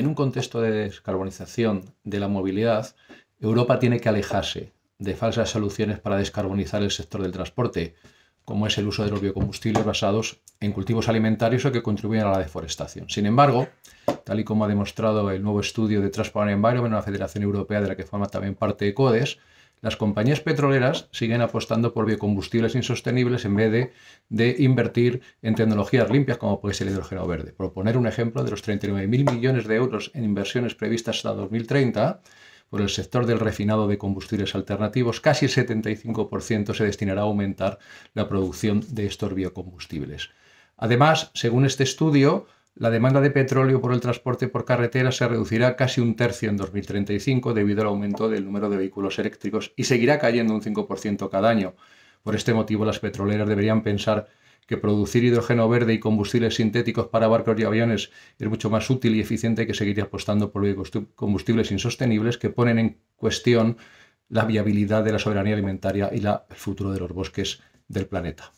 En un contexto de descarbonización de la movilidad, Europa tiene que alejarse de falsas soluciones para descarbonizar el sector del transporte, como es el uso de los biocombustibles basados en cultivos alimentarios o que contribuyen a la deforestación. Sin embargo, tal y como ha demostrado el nuevo estudio de Transparent Environment, la Federación Europea de la que forma también parte CODES las compañías petroleras siguen apostando por biocombustibles insostenibles en vez de, invertir en tecnologías limpias como puede ser el hidrógeno verde. Por poner un ejemplo, de los 39.000 millones de euros en inversiones previstas hasta 2030, por el sector del refinado de combustibles alternativos, casi el 75% se destinará a aumentar la producción de estos biocombustibles. Además, según este estudio, la demanda de petróleo por el transporte por carretera se reducirá casi un tercio en 2035 debido al aumento del número de vehículos eléctricos y seguirá cayendo un 5% cada año. Por este motivo, las petroleras deberían pensar que producir hidrógeno verde y combustibles sintéticos para barcos y aviones es mucho más útil y eficiente que seguir apostando por combustibles insostenibles que ponen en cuestión la viabilidad de la soberanía alimentaria y el futuro de los bosques del planeta.